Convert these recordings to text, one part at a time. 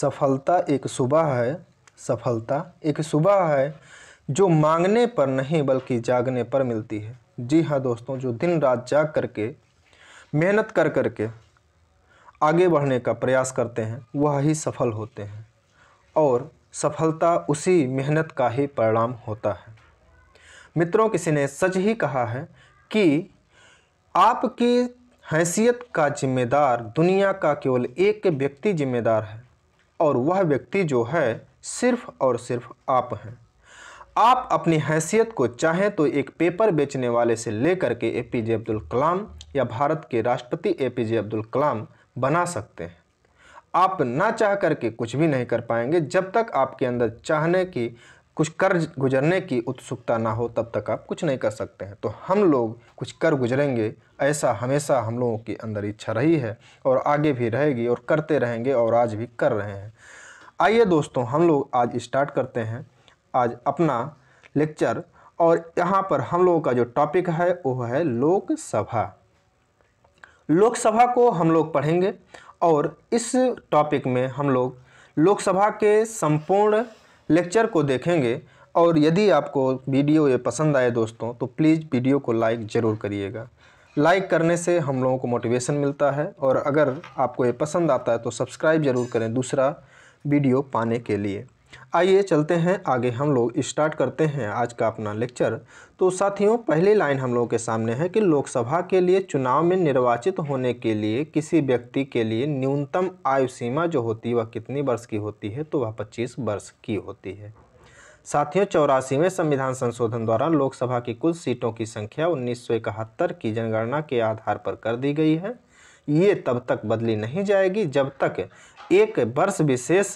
सफलता एक सुबह है सफलता एक सुबह है जो मांगने पर नहीं बल्कि जागने पर मिलती है जी हाँ दोस्तों जो दिन रात जाग करके मेहनत कर करके आगे बढ़ने का प्रयास करते हैं वह ही सफल होते हैं और सफलता उसी मेहनत का ही परिणाम होता है मित्रों किसी ने सच ही कहा है कि आपकी हैसियत का जिम्मेदार दुनिया का केवल एक व्यक्ति जिम्मेदार है और वह व्यक्ति जो है सिर्फ और सिर्फ आप हैं आप अपनी हैसियत को चाहें तो एक पेपर बेचने वाले से लेकर के ए पी जे अब्दुल कलाम या भारत के राष्ट्रपति ए पी जे अब्दुल कलाम बना सकते हैं आप ना चाह करके कुछ भी नहीं कर पाएंगे जब तक आपके अंदर चाहने की कुछ कर गुजरने की उत्सुकता ना हो तब तक आप कुछ नहीं कर सकते हैं तो हम लोग कुछ कर गुजरेंगे ऐसा हमेशा हम लोगों के अंदर इच्छा रही है और आगे भी रहेगी और करते रहेंगे और आज भी कर रहे हैं आइए दोस्तों हम लोग आज स्टार्ट करते हैं आज अपना लेक्चर और यहाँ पर हम लोगों का जो टॉपिक है वो है लोकसभा लोकसभा को हम लोग पढ़ेंगे और इस टॉपिक में हम लोग लोकसभा के संपूर्ण लेक्चर को देखेंगे और यदि आपको वीडियो ये पसंद आए दोस्तों तो प्लीज़ वीडियो को लाइक ज़रूर करिएगा लाइक करने से हम लोगों को मोटिवेशन मिलता है और अगर आपको ये पसंद आता है तो सब्सक्राइब ज़रूर करें दूसरा वीडियो पाने के लिए आइए चलते हैं आगे हम लोग स्टार्ट करते हैं आज का अपना लेक्चर तो साथियों पहली लाइन हम लोगों के सामने है कि लोकसभा के लिए चुनाव में निर्वाचित होने के लिए किसी व्यक्ति के लिए न्यूनतम आयु सीमा जो होती है वह कितनी वर्ष की होती है तो वह पच्चीस वर्ष की होती है साथियों चौरासीवें संविधान संशोधन द्वारा लोकसभा की कुल सीटों की संख्या उन्नीस की जनगणना के आधार पर कर दी गई है ये तब तक बदली नहीं जाएगी जब तक एक वर्ष विशेष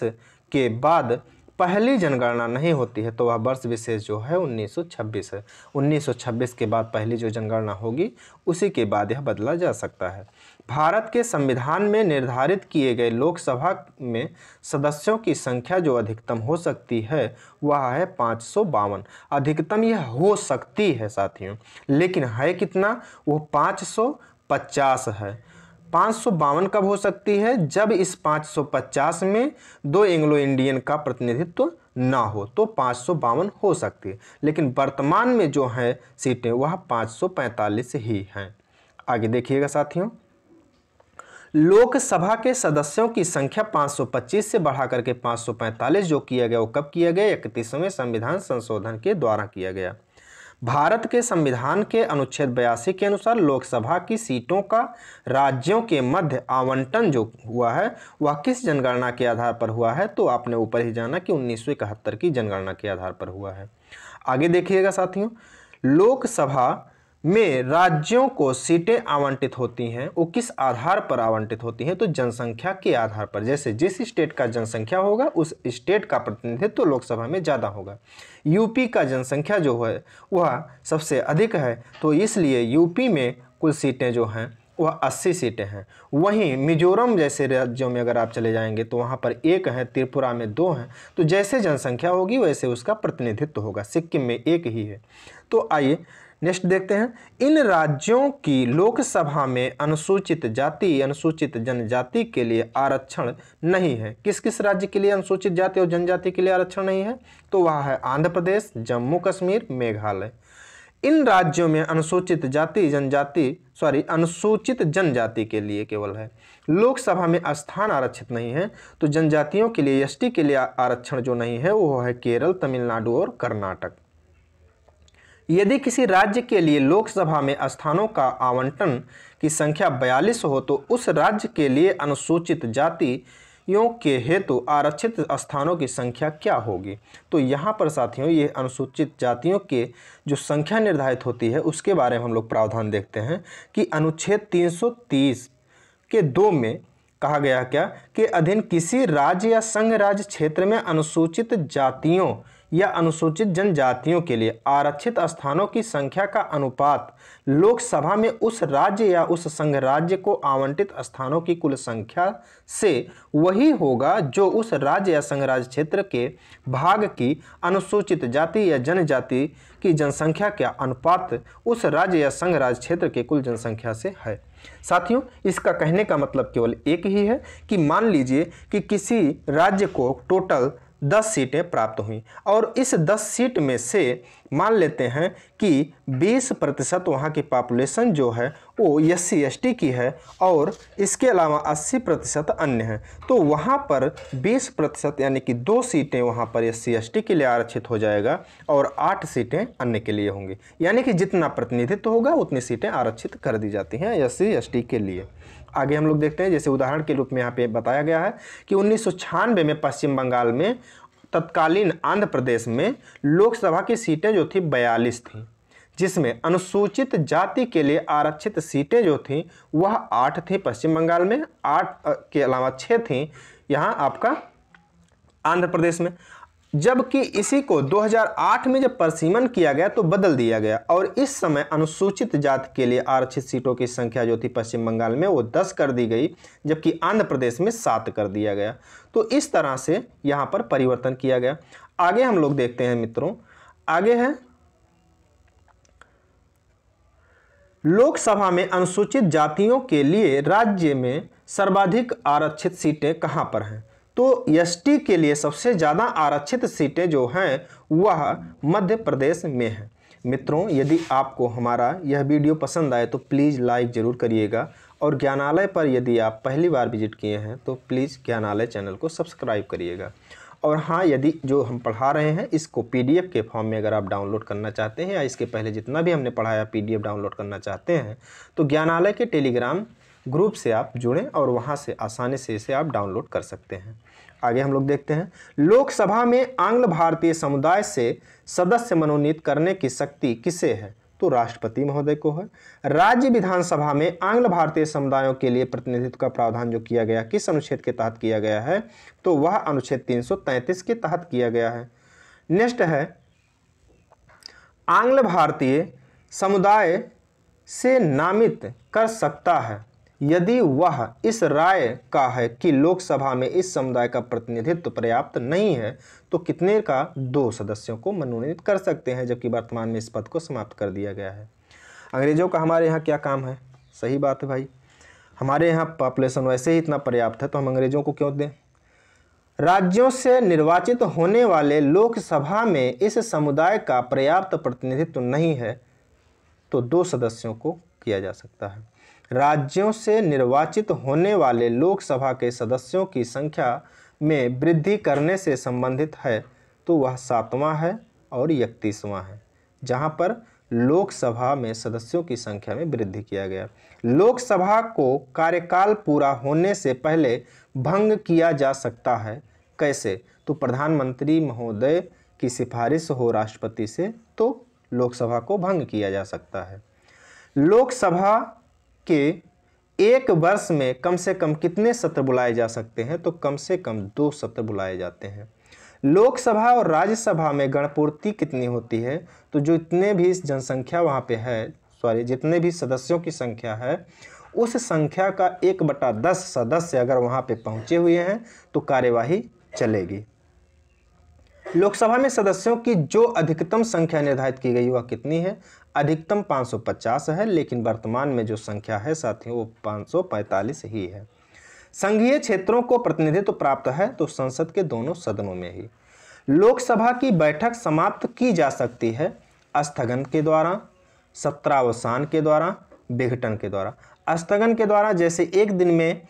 के बाद पहली जनगणना नहीं होती है तो वह वर्ष विशेष जो है 1926 है 1926 के बाद पहली जो जनगणना होगी उसी के बाद यह बदला जा सकता है भारत के संविधान में निर्धारित किए गए लोकसभा में सदस्यों की संख्या जो अधिकतम हो सकती है वह है पाँच अधिकतम यह हो सकती है साथियों लेकिन है कितना वो पाँच है पाँच कब हो सकती है जब इस 550 में दो एंग्लो इंडियन का प्रतिनिधित्व ना हो तो पाँच हो सकती है लेकिन वर्तमान में जो है सीटें वह 545 ही हैं आगे देखिएगा साथियों लोकसभा के सदस्यों की संख्या 525 से बढ़ा करके 545 जो किया गया वो कब किया गया इकतीसवें संविधान संशोधन के द्वारा किया गया भारत के संविधान के अनुच्छेद बयासी के अनुसार लोकसभा की सीटों का राज्यों के मध्य आवंटन जो हुआ है वह किस जनगणना के आधार पर हुआ है तो आपने ऊपर ही जाना कि उन्नीस की जनगणना के आधार पर हुआ है आगे देखिएगा साथियों लोकसभा में राज्यों को सीटें आवंटित होती हैं वो किस आधार पर आवंटित होती हैं तो जनसंख्या के आधार पर जैसे जिस स्टेट का जनसंख्या होगा उस स्टेट का प्रतिनिधित्व तो लोकसभा में ज़्यादा होगा यूपी का जनसंख्या जो है वह सबसे अधिक है तो इसलिए यूपी में कुल सीटें जो हैं वह 80 सीटें हैं वहीं मिजोरम जैसे राज्यों में अगर आप चले जाएंगे तो वहाँ पर एक है त्रिपुरा में दो हैं तो जैसे जनसंख्या होगी वैसे उसका प्रतिनिधित्व होगा सिक्किम में एक ही है तो आइए नेक्स्ट देखते हैं इन राज्यों की लोकसभा में अनुसूचित जाति अनुसूचित जनजाति के लिए आरक्षण नहीं है किस किस राज्य के लिए अनुसूचित जाति और जनजाति के लिए आरक्षण नहीं है तो वह है आंध्र प्रदेश जम्मू कश्मीर मेघालय इन राज्यों में अनुसूचित जाति जनजाति सॉरी अनुसूचित जनजाति के लिए केवल है लोकसभा में स्थान आरक्षित नहीं है तो जनजातियों के लिए एस के लिए आरक्षण जो नहीं है वो है केरल तमिलनाडु और कर्नाटक यदि किसी राज्य के लिए लोकसभा में स्थानों का आवंटन की संख्या बयालीस हो तो उस राज्य के लिए अनुसूचित जातियों के हेतु तो आरक्षित स्थानों की संख्या क्या होगी तो यहाँ पर साथियों ये अनुसूचित जातियों के जो संख्या निर्धारित होती है उसके बारे में हम लोग प्रावधान देखते हैं कि अनुच्छेद 330 के दो में कहा गया क्या कि अधीन किसी राज्य या संघ राज्य क्षेत्र में अनुसूचित जातियों या अनुसूचित जनजातियों के लिए आरक्षित स्थानों की संख्या का अनुपात लोकसभा में उस राज्य या उस संघ राज्य को आवंटित स्थानों की कुल संख्या से वही होगा जो उस राज्य या संघ राज्य क्षेत्र के भाग की अनुसूचित जाति या जनजाति की जनसंख्या का अनुपात उस राज्य या संघ राज्य क्षेत्र के कुल जनसंख्या से है साथियों इसका कहने का मतलब केवल एक ही है कि मान लीजिए कि किसी राज्य को टोटल दस सीटें प्राप्त हुई और इस दस सीट में से मान लेते हैं कि बीस प्रतिशत वहाँ की पॉपुलेशन जो है वो एस सी एस टी की है और इसके अलावा अस्सी प्रतिशत अन्य हैं तो वहाँ पर बीस प्रतिशत यानी कि दो सीटें वहाँ पर एस सी एस टी के लिए आरक्षित हो जाएगा और आठ सीटें अन्य के लिए होंगी यानी कि जितना प्रतिनिधित्व होगा उतनी सीटें आरक्षित कर दी जाती हैं एस सी एस टी के लिए आगे हम लोग देखते हैं जैसे उदाहरण के रूप में यहाँ पे बताया गया है कि उन्नीस में पश्चिम बंगाल में तत्कालीन आंध्र प्रदेश में लोकसभा की सीटें जो थी बयालीस थी जिसमें अनुसूचित जाति के लिए आरक्षित सीटें जो थीं वह आठ थी पश्चिम बंगाल में आठ के अलावा छः थीं यहाँ आपका आंध्र प्रदेश में जबकि इसी को 2008 में जब परसीमन किया गया तो बदल दिया गया और इस समय अनुसूचित जात के लिए आरक्षित सीटों की संख्या जो थी पश्चिम बंगाल में वो 10 कर दी गई जबकि आंध्र प्रदेश में 7 कर दिया गया तो इस तरह से यहाँ पर परिवर्तन किया गया आगे हम लोग देखते हैं मित्रों आगे है लोकसभा में अनुसूचित जातियों के लिए राज्य में सर्वाधिक आरक्षित सीटें कहाँ पर हैं तो एसटी के लिए सबसे ज़्यादा आरक्षित सीटें जो हैं वह मध्य प्रदेश में हैं मित्रों यदि आपको हमारा यह वीडियो पसंद आए तो प्लीज़ लाइक ज़रूर करिएगा और ज्ञानालय पर यदि आप पहली बार विजिट किए हैं तो प्लीज़ ज्ञानालय चैनल को सब्सक्राइब करिएगा और हाँ यदि जो हम पढ़ा रहे हैं इसको पीडीएफ के फॉर्म में अगर आप डाउनलोड करना चाहते हैं या इसके पहले जितना भी हमने पढ़ाया पीडीएफ डाउनलोड करना चाहते हैं तो ज्ञानालय के टेलीग्राम ग्रुप से आप जुड़ें और वहाँ से आसानी से इसे आप डाउनलोड कर सकते हैं आगे हम लोग देखते हैं लोकसभा में आंग्ल भारतीय समुदाय से सदस्य मनोनीत करने की शक्ति किसे है तो राष्ट्रपति महोदय को है राज्य विधानसभा में आंग्ल भारतीय समुदायों के लिए प्रतिनिधित्व का प्रावधान जो किया गया किस अनुच्छेद के तहत किया गया है तो वह अनुच्छेद 333 के तहत किया गया है नेक्स्ट है आंग्ल भारतीय समुदाय से नामित कर सकता है यदि वह इस राय का है कि लोकसभा में इस समुदाय का प्रतिनिधित्व पर्याप्त नहीं है तो कितने का दो सदस्यों को मनोनीत कर सकते हैं जबकि वर्तमान में इस पद को समाप्त कर दिया गया है अंग्रेज़ों का हमारे यहाँ क्या काम है सही बात है भाई हमारे यहाँ पॉपुलेशन वैसे ही इतना पर्याप्त है तो हम अंग्रेज़ों को क्यों दें राज्यों से निर्वाचित होने वाले लोकसभा में इस समुदाय का पर्याप्त प्रतिनिधित्व नहीं है तो दो सदस्यों को किया जा सकता है राज्यों से निर्वाचित होने वाले लोकसभा के सदस्यों की संख्या में वृद्धि करने से संबंधित है तो वह सातवां है और इकतीसवां है जहां पर लोकसभा में सदस्यों की संख्या में वृद्धि किया गया लोकसभा को कार्यकाल पूरा होने से पहले भंग किया जा सकता है कैसे तो प्रधानमंत्री महोदय की सिफारिश हो राष्ट्रपति से तो लोकसभा को भंग किया जा सकता है लोकसभा कि एक वर्ष में कम से कम कितने सत्र बुलाए जा सकते हैं तो कम से कम दो सत्र बुलाए जाते हैं लोकसभा और राज्यसभा में गणपूर्ति कितनी होती है तो जो इतने भी जनसंख्या वहाँ पे है सॉरी जितने भी सदस्यों की संख्या है उस संख्या का एक बटा दस सदस्य अगर वहाँ पे पहुँचे हुए हैं तो कार्यवाही चलेगी लोकसभा में सदस्यों की जो अधिकतम संख्या निर्धारित की गई वह कितनी है अधिकतम 550 है लेकिन वर्तमान में जो संख्या है साथियों वो 545 ही है संघीय क्षेत्रों को प्रतिनिधित्व तो प्राप्त है तो संसद के दोनों सदनों में ही लोकसभा की बैठक समाप्त की जा सकती है स्थगन के द्वारा सत्रावसान के द्वारा विघटन के द्वारा स्थगन के द्वारा जैसे एक दिन में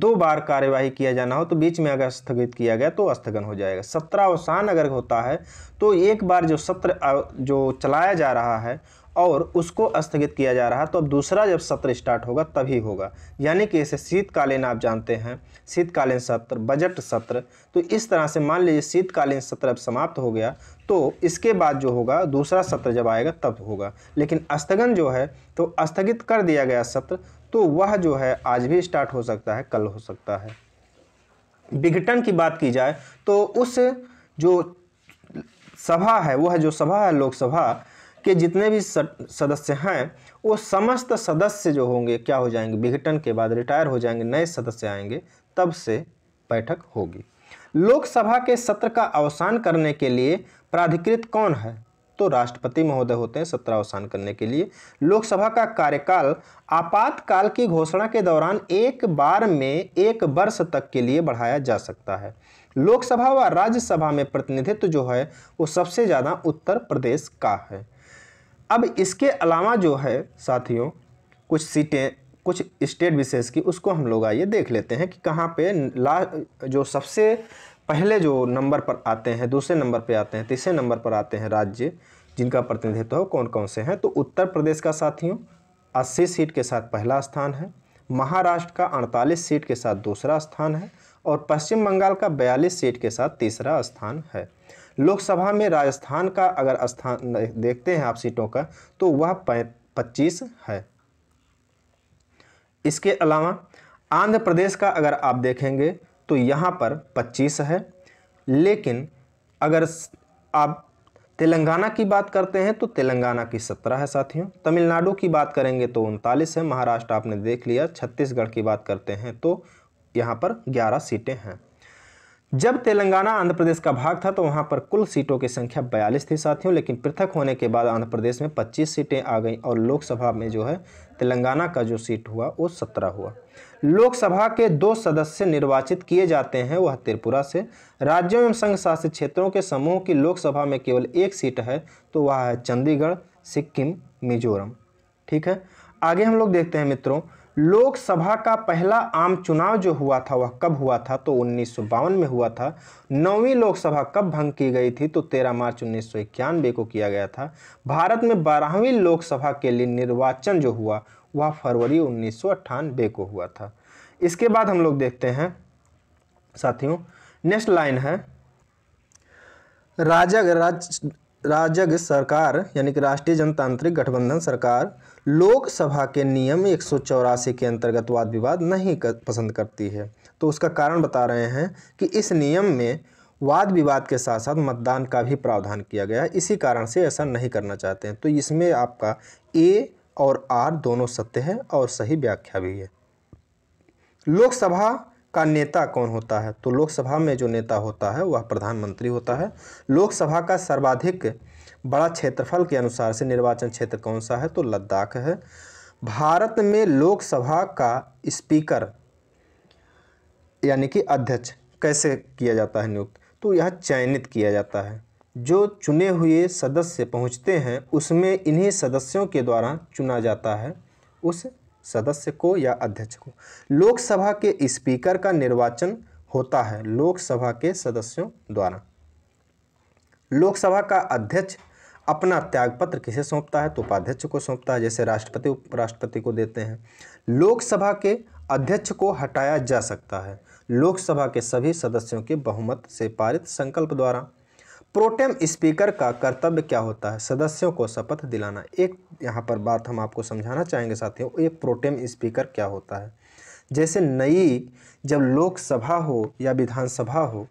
दो बार कार्यवाही किया जाना हो तो बीच में अगर स्थगित किया गया तो स्थगन हो जाएगा सत्रावसान अगर होता है तो एक बार जो सत्र जो चलाया जा रहा है और उसको स्थगित किया जा रहा तो अब दूसरा जब सत्र स्टार्ट होगा तभी होगा यानी कि इसे शीतकालीन आप जानते हैं शीतकालीन सत्र बजट सत्र तो इस तरह से मान लीजिए शीतकालीन सत्र अब समाप्त हो गया तो इसके बाद जो होगा दूसरा सत्र जब आएगा तब होगा लेकिन स्थगन जो है तो स्थगित कर दिया गया सत्र तो वह जो है आज भी स्टार्ट हो सकता है कल हो सकता है विघटन की बात की जाए तो उस जो सभा है वह जो सभा है लोकसभा के जितने भी सदस्य हैं वो समस्त सदस्य जो होंगे क्या हो जाएंगे विघटन के बाद रिटायर हो जाएंगे नए सदस्य आएंगे तब से बैठक होगी लोकसभा के सत्र का अवसान करने के लिए प्राधिकृत कौन है तो राष्ट्रपति महोदय होते हैं सत्र अवसान करने के लिए लोकसभा का कार्यकाल आपातकाल की घोषणा के दौरान एक बार में एक वर्ष तक के लिए बढ़ाया जा सकता है लोकसभा व राज्यसभा में प्रतिनिधित्व जो है वो सबसे ज़्यादा उत्तर प्रदेश का है अब इसके अलावा जो है साथियों कुछ सीटें कुछ स्टेट विशेष की उसको हम लोग आइए देख लेते हैं कि कहाँ पे ला जो सबसे पहले जो नंबर पर आते हैं दूसरे नंबर पे आते हैं तीसरे नंबर पर आते हैं राज्य जिनका प्रतिनिधित्व कौन कौन से हैं तो उत्तर प्रदेश का साथियों अस्सी सीट के साथ पहला स्थान है महाराष्ट्र का अड़तालीस सीट के साथ दूसरा स्थान है और पश्चिम बंगाल का बयालीस सीट के साथ तीसरा स्थान है लोकसभा में राजस्थान का अगर स्थान देखते हैं आप सीटों का तो वह पच्चीस है इसके अलावा आंध्र प्रदेश का अगर आप देखेंगे तो यहाँ पर 25 है लेकिन अगर आप तेलंगाना की बात करते हैं तो तेलंगाना की 17 है साथियों तमिलनाडु की बात करेंगे तो उनतालीस है महाराष्ट्र आपने देख लिया छत्तीसगढ़ की बात करते हैं तो यहाँ पर ग्यारह सीटें हैं जब तेलंगाना आंध्र प्रदेश का भाग था तो वहाँ पर कुल सीटों की संख्या बयालीस थी साथियों लेकिन पृथक होने के बाद आंध्र प्रदेश में 25 सीटें आ गईं और लोकसभा में जो है तेलंगाना का जो सीट हुआ वो 17 हुआ लोकसभा के दो सदस्य निर्वाचित किए जाते हैं वह त्रिपुरा से राज्यों एवं संघ शासित क्षेत्रों के समूह की लोकसभा में केवल एक सीट है तो वह है चंडीगढ़ सिक्किम मिजोरम ठीक है आगे हम लोग देखते हैं मित्रों लोकसभा का पहला आम चुनाव जो हुआ था वह कब हुआ था तो उन्नीस में हुआ था नौवीं लोकसभा कब भंग की गई थी तो 13 मार्च उन्नीस को किया गया था भारत में बारहवीं लोकसभा के लिए निर्वाचन जो हुआ वह फरवरी उन्नीस को हुआ था इसके बाद हम लोग देखते हैं साथियों नेक्स्ट लाइन है राजा राज राजग सरकार यानी कि राष्ट्रीय जनतांत्रिक गठबंधन सरकार लोकसभा के नियम एक के अंतर्गत वाद विवाद नहीं कर, पसंद करती है तो उसका कारण बता रहे हैं कि इस नियम में वाद विवाद के साथ साथ मतदान का भी प्रावधान किया गया है इसी कारण से ऐसा नहीं करना चाहते हैं तो इसमें आपका ए और आर दोनों सत्य है और सही व्याख्या भी है लोकसभा का नेता कौन होता है तो लोकसभा में जो नेता होता है वह प्रधानमंत्री होता है लोकसभा का सर्वाधिक बड़ा क्षेत्रफल के अनुसार से निर्वाचन क्षेत्र कौन सा है तो लद्दाख है भारत में लोकसभा का स्पीकर यानी कि अध्यक्ष कैसे किया जाता है नियुक्त तो यह चयनित किया जाता है जो चुने हुए सदस्य पहुंचते हैं उसमें इन्हीं सदस्यों के द्वारा चुना जाता है उस सदस्य को या अध्यक्ष को लोकसभा के स्पीकर का निर्वाचन होता है लोकसभा के सदस्यों द्वारा लोकसभा का अध्यक्ष अपना त्यागपत्र किसे सौंपता है तो उपाध्यक्ष को सौंपता है जैसे राष्ट्रपति उपराष्ट्रपति को देते हैं लोकसभा के अध्यक्ष को हटाया जा सकता है लोकसभा के सभी सदस्यों के बहुमत से पारित संकल्प द्वारा प्रोटेम स्पीकर का कर्तव्य क्या होता है सदस्यों को शपथ दिलाना एक यहाँ पर बात हम आपको समझाना चाहेंगे साथियों ये प्रोटेम स्पीकर क्या होता है जैसे नई जब लोकसभा हो या विधानसभा हो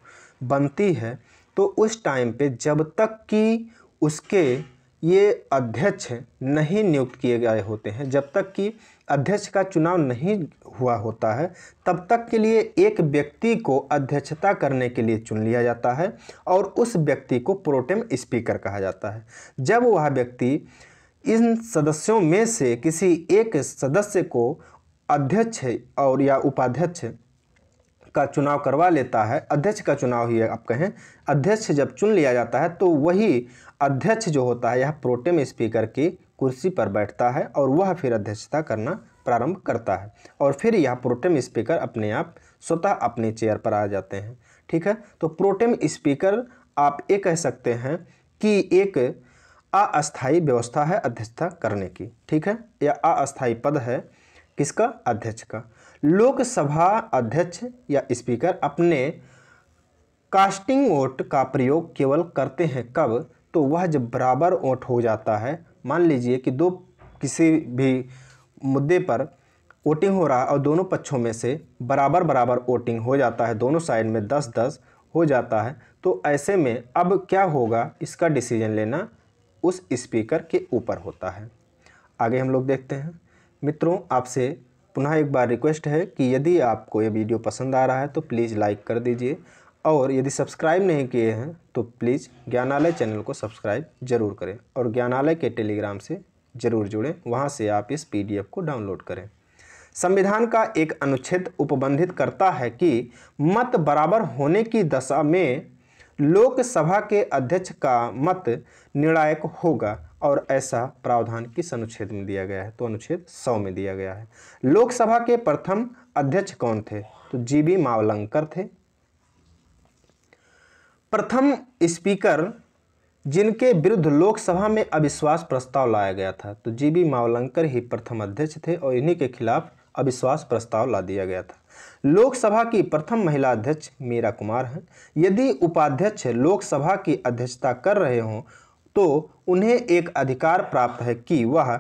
बनती है तो उस टाइम पे जब तक कि उसके ये अध्यक्ष नहीं नियुक्त किए गए होते हैं जब तक कि अध्यक्ष का चुनाव नहीं हुआ होता है तब तक के लिए एक व्यक्ति को अध्यक्षता करने के लिए चुन लिया जाता है और उस व्यक्ति को प्रोटेम स्पीकर कहा जाता है जब वह व्यक्ति इन सदस्यों में से किसी एक सदस्य को अध्यक्ष और या उपाध्यक्ष का चुनाव करवा लेता है अध्यक्ष का चुनाव ही आप कहें अध्यक्ष जब चुन लिया जाता है तो वही अध्यक्ष जो होता है यह प्रोटेम स्पीकर की कुर्सी पर बैठता है और वह फिर अध्यक्षता करना प्रारंभ करता है और फिर यह प्रोटेम स्पीकर अपने आप स्वतः अपने चेयर पर आ जाते हैं ठीक है तो प्रोटेम स्पीकर आप ये कह सकते हैं कि एक अस्थायी व्यवस्था है अध्यक्षता करने की ठीक है यह अस्थायी पद है किसका अध्यक्ष का लोकसभा अध्यक्ष या स्पीकर अपने कास्टिंग वोट का प्रयोग केवल करते हैं कब तो वह जब बराबर वोट हो जाता है मान लीजिए कि दो किसी भी मुद्दे पर वोटिंग हो रहा है और दोनों पक्षों में से बराबर बराबर वोटिंग हो जाता है दोनों साइड में दस दस हो जाता है तो ऐसे में अब क्या होगा इसका डिसीजन लेना उस स्पीकर के ऊपर होता है आगे हम लोग देखते हैं मित्रों आपसे पुनः एक बार रिक्वेस्ट है कि यदि आपको ये वीडियो पसंद आ रहा है तो प्लीज़ लाइक कर दीजिए और यदि सब्सक्राइब नहीं किए हैं तो प्लीज़ ज्ञानालय चैनल को सब्सक्राइब जरूर करें और ज्ञानालय के टेलीग्राम से जरूर जुड़ें वहाँ से आप इस पीडीएफ को डाउनलोड करें संविधान का एक अनुच्छेद उपबंधित करता है कि मत बराबर होने की दशा में लोकसभा के अध्यक्ष का मत निर्णायक होगा और ऐसा प्रावधान किस अनुच्छेद में दिया गया है तो अनुच्छेद सौ में दिया गया है लोकसभा के प्रथम अध्यक्ष कौन थे तो जी बी मावलंकर थे प्रथम स्पीकर जिनके विरुद्ध लोकसभा में अविश्वास प्रस्ताव लाया गया था तो जी बी मावलंकर ही प्रथम अध्यक्ष थे और इन्हीं के खिलाफ अविश्वास प्रस्ताव ला दिया गया था लोकसभा की प्रथम महिला अध्यक्ष मीरा कुमार हैं यदि उपाध्यक्ष लोकसभा की अध्यक्षता कर रहे हों तो उन्हें एक अधिकार प्राप्त है कि वह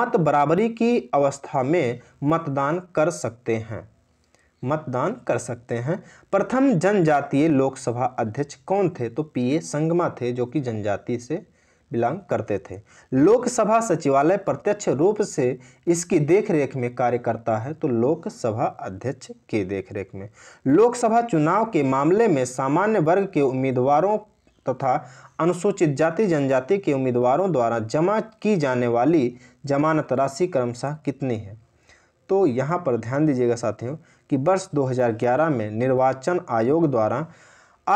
मत बराबरी की अवस्था में मतदान कर सकते हैं मतदान कर सकते हैं प्रथम जनजातीय लोकसभा अध्यक्ष कौन थे तो पी ए संगमा थे जो कि जनजाति से बिलोंग करते थे लोकसभा सचिवालय प्रत्यक्ष रूप से इसकी देखरेख में कार्य करता है तो लोकसभा अध्यक्ष के देखरेख में लोकसभा चुनाव के मामले में सामान्य वर्ग के उम्मीदवारों तथा अनुसूचित जाति जनजाति के उम्मीदवारों द्वारा जमा की जाने वाली जमानत राशि क्रमशः कितनी है तो यहाँ पर ध्यान दीजिएगा साथियों कि वर्ष 2011 में निर्वाचन आयोग द्वारा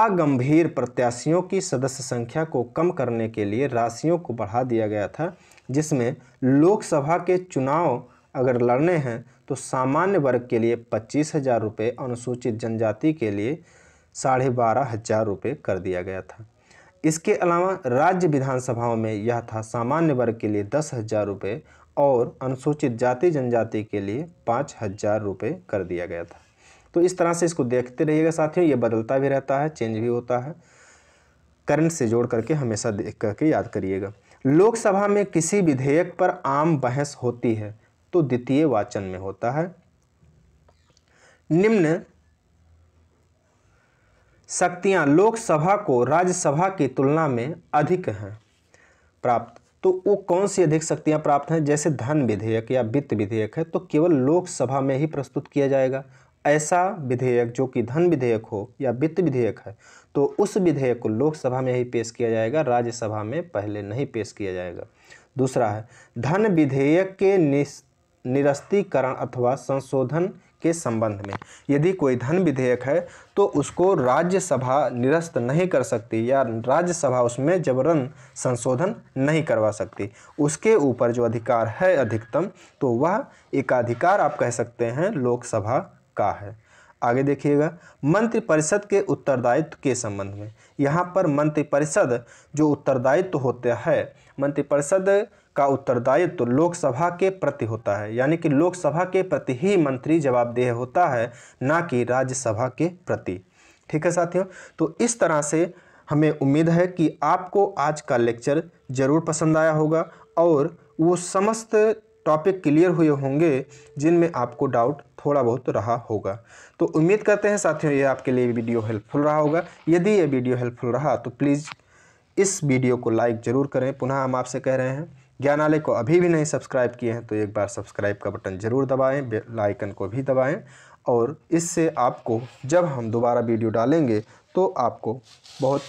अगंभीर प्रत्याशियों की सदस्य संख्या को कम करने के लिए राशियों को बढ़ा दिया गया था जिसमें लोकसभा के चुनाव अगर लड़ने हैं तो सामान्य वर्ग के लिए पच्चीस हज़ार रुपये अनुसूचित जनजाति के लिए साढ़े बारह हज़ार रुपये कर दिया गया था इसके अलावा राज्य विधानसभाओं में यह था सामान्य वर्ग के लिए दस हज़ार रुपये और अनुसूचित जाति जनजाति के लिए पाँच हज़ार रुपये कर दिया गया था तो इस तरह से इसको देखते रहिएगा साथियों ये बदलता भी रहता है चेंज भी होता है करंट से जोड़ करके हमेशा देख करके याद करिएगा लोकसभा में किसी विधेयक पर आम बहस होती है तो द्वितीय वाचन में होता है निम्न शक्तियां लोकसभा को राज्यसभा की तुलना में अधिक हैं प्राप्त तो वो कौन सी अधिक शक्तियाँ प्राप्त हैं जैसे धन विधेयक या वित्त विधेयक है तो केवल लोकसभा में ही प्रस्तुत किया जाएगा ऐसा विधेयक जो कि धन विधेयक हो या वित्त विधेयक है तो उस विधेयक को लोकसभा में ही पेश किया जाएगा राज्यसभा में पहले नहीं पेश किया जाएगा दूसरा है धन विधेयक के निरस्तीकरण अथवा संशोधन के संबंध में यदि कोई धन विधेयक है तो उसको राज्यसभा निरस्त नहीं कर सकती या राज्यसभा उसमें जबरन संशोधन नहीं करवा सकती उसके ऊपर जो अधिकार है अधिकतम तो वह एकाधिकार आप कह सकते हैं लोकसभा का है आगे देखिएगा मंत्रिपरिषद के उत्तरदायित्व के संबंध में यहाँ पर मंत्रिपरिषद जो उत्तरदायित्व होता है मंत्रिपरिषद का उत्तरदायित्व तो लोकसभा के प्रति होता है यानी कि लोकसभा के प्रति ही मंत्री जवाबदेह होता है ना कि राज्यसभा के प्रति ठीक है साथियों तो इस तरह से हमें उम्मीद है कि आपको आज का लेक्चर ज़रूर पसंद आया होगा और वो समस्त टॉपिक क्लियर हुए होंगे जिनमें आपको डाउट थोड़ा बहुत रहा होगा तो उम्मीद करते हैं साथियों ये आपके लिए वीडियो हेल्पफुल रहा होगा यदि ये वीडियो हेल्पफुल रहा तो प्लीज़ इस वीडियो को लाइक ज़रूर करें पुनः हम आपसे कह रहे हैं ज्ञानालय को अभी भी नहीं सब्सक्राइब किए हैं तो एक बार सब्सक्राइब का बटन ज़रूर दबाएं बेल आइकन को भी दबाएं और इससे आपको जब हम दोबारा वीडियो डालेंगे तो आपको बहुत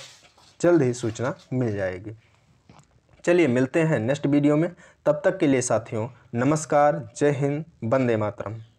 जल्द ही सूचना मिल जाएगी चलिए मिलते हैं नेक्स्ट वीडियो में तब तक के लिए साथियों नमस्कार जय हिंद वंदे मातरम